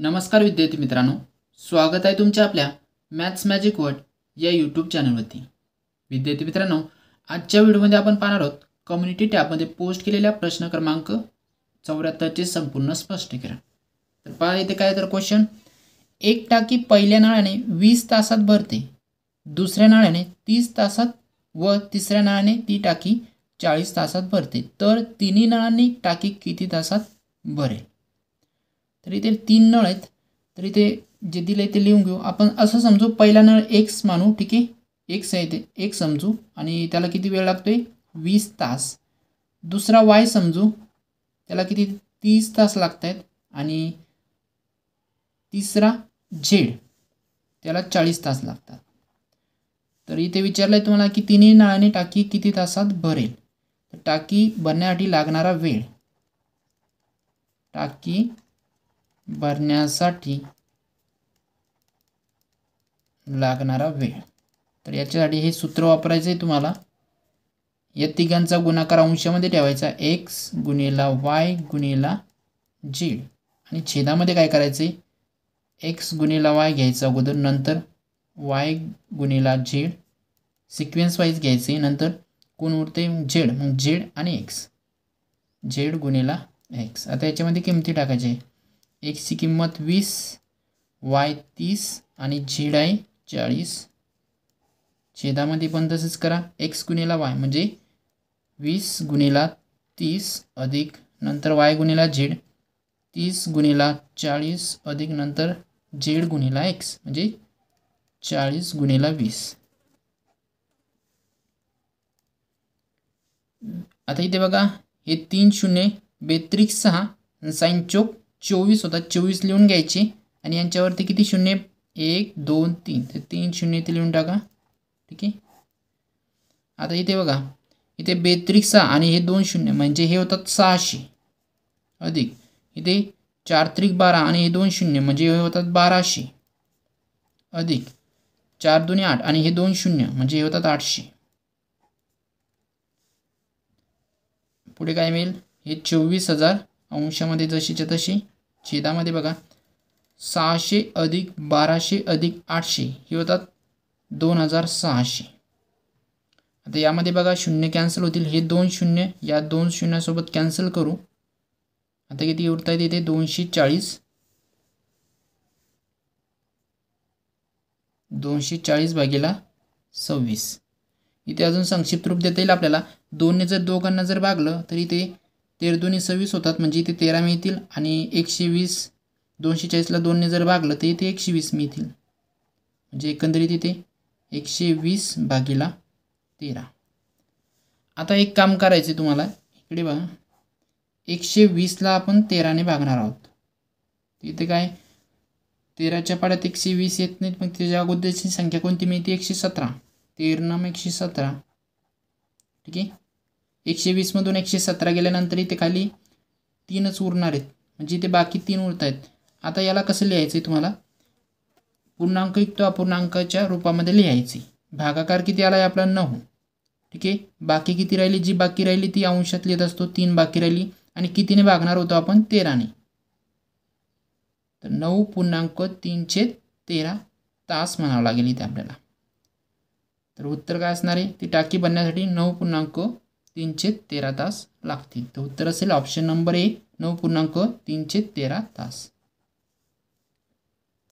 नमस्कार विद्यार्थी मित्रांनो स्वागत आहे तुमच्या आपल्या मॅथ्स मॅजिक वर्ड या यूट्यूब चॅनलवरती विद्यार्थी मित्रांनो आजच्या व्हिडिओमध्ये आपण पाहणार आहोत कम्युनिटी टॅबमध्ये पोस्ट केलेल्या प्रश्न क्रमांक चौऱ्याहत्तरचे संपूर्ण स्पष्टीकरण तर पहा इथे काय तर क्वेश्चन एक टाकी पहिल्या नळाने वीस तासात भरते दुसऱ्या नळाने तीस तासात व तिसऱ्या नळाने ती टाकी चाळीस तासात भरते तर तिन्ही नळांनी टाकी किती तासात भरेल तर इथे तीन नळ आहेत तर इथे जे दिलं आहे ते लिहून घेऊ आपण असं समजू पहिला नळ एक्स मानू ठीक आहे एक्स आहे ते एक समजू आणि त्याला किती वेळ लागतो वीस तास दुसरा वाय समजू त्याला किती तीस तास लागत आहेत आणि तिसरा झेड त्याला चाळीस तास लागतात तर इथे विचारलं आहे तुम्हाला की तिन्ही नळाने टाकी किती तासात भरेल तर टाकी भरण्यासाठी लागणारा वेळ टाकी भरण्यासाठी लागणारा वेळ तर याच्यासाठी हे सूत्र वापरायचं आहे तुम्हाला या तिघांचा गुणाकार अंशामध्ये ठेवायचा एक्स गुणेला वाय गुणेला झेड आणि छेदामध्ये काय करायचं आहे एक्स गुणेला वाय घ्यायचा अगोदर नंतर वाय गुणेला झेड सिक्वेन्स वाईज आहे नंतर कोण उरते झेड मग झेड आणि एक्स झेड गुणेला एक्स आता याच्यामध्ये किमती टाकायची आहे एक्सची किंमत वीस वाय तीस आणि झेड आहे चाळीस छेदामध्ये पण तसंच करा एक्स गुन्हेला वाय म्हणजे वीस गुन्हेला तीस अधिक नंतर वाय गुन्हेला झेड तीस गुन्हेला चाळीस अधिक नंतर झेड गुन्हेला एक्स म्हणजे चाळीस गुन्हेला वीस आता इथे बघा हे तीन शून्य बेत्रिक सहा साईन चौक चोवीस होता चोवीस लिहून घ्यायची आणि यांच्यावरती किती शून्य एक दोन तीन तर तीन शून्य ते लिहून टाका ठीक आहे आता इथे बघा इथे बेत्रिक सहा आणि हे दोन शून्य म्हणजे हे होतात सहाशे अधिक इथे चार त्रिक बारा आणि हे दोन शून्य म्हणजे हे होतात बाराशे अधिक चार दोन्ही आठ आणि हे दोन शून्य म्हणजे हे होतात आठशे पुढे काय मिळेल हे चोवीस हजार अंशामध्ये जशीच्या तशी छेदामध्ये बघा सहाशे अधिक बाराशे अधिक आठशे हे होतात दोन हजार सहाशे आता यामध्ये बघा शून्य कॅन्सल होतील हे दोन शून्य या दोन शून्यासोबत कॅन्सल करू आता किती उरतायत इथे दोनशे चाळीस दोनशे चाळीस भागेला सव्वीस इथे अजून संक्षिप्त रूप देता येईल आपल्याला दोनने जर दोघांना जर भागलं तर इथे तेर दोन्ही सव्वीस होतात म्हणजे इथे तेरा मिळतील आणि एकशे वीस दोनशे चाळीसला दोनने जर भागलं तर इथे एकशे वीस मिळतील म्हणजे एकंदरीत इथे एकशे वीस भागीला तेरा आता एक काम आहे तुम्हाला इकडे बघा एकशे वीसला आपण तेराने भागणार आहोत इथे काय तेराच्या पाड्यात एकशे वीस येत नाहीत मग त्याच्या अगोदरची संख्या कोणती मिळते एकशे सतरा तेरा मग एकशे सतरा ठीक आहे एकशे वीसमधून एकशे सतरा गेल्यानंतर इथे खाली तीनच उरणार आहेत म्हणजे इथे बाकी तीन उरत आहेत आता याला कसं लिहायचं आहे तुम्हाला युक्त अपूर्णांकाच्या रूपामध्ये लिहायचे भागाकार किती आला आहे आपला नऊ ठीक आहे बाकी किती राहिली जी बाकी राहिली ती अंशात लिहित असतो तीन बाकी राहिली आणि कितीने भागणार होतो आपण तेराने तर नऊ पूर्णांक तीनशे तेरा तास म्हणावं लागेल इथे आपल्याला तर उत्तर काय असणार आहे ती टाकी बनण्यासाठी नऊ पूर्णांक तीनशे तेरा तास लागतील तर उत्तर असेल ऑप्शन नंबर ए नऊ पूर्णांक तीनशे तेरा तास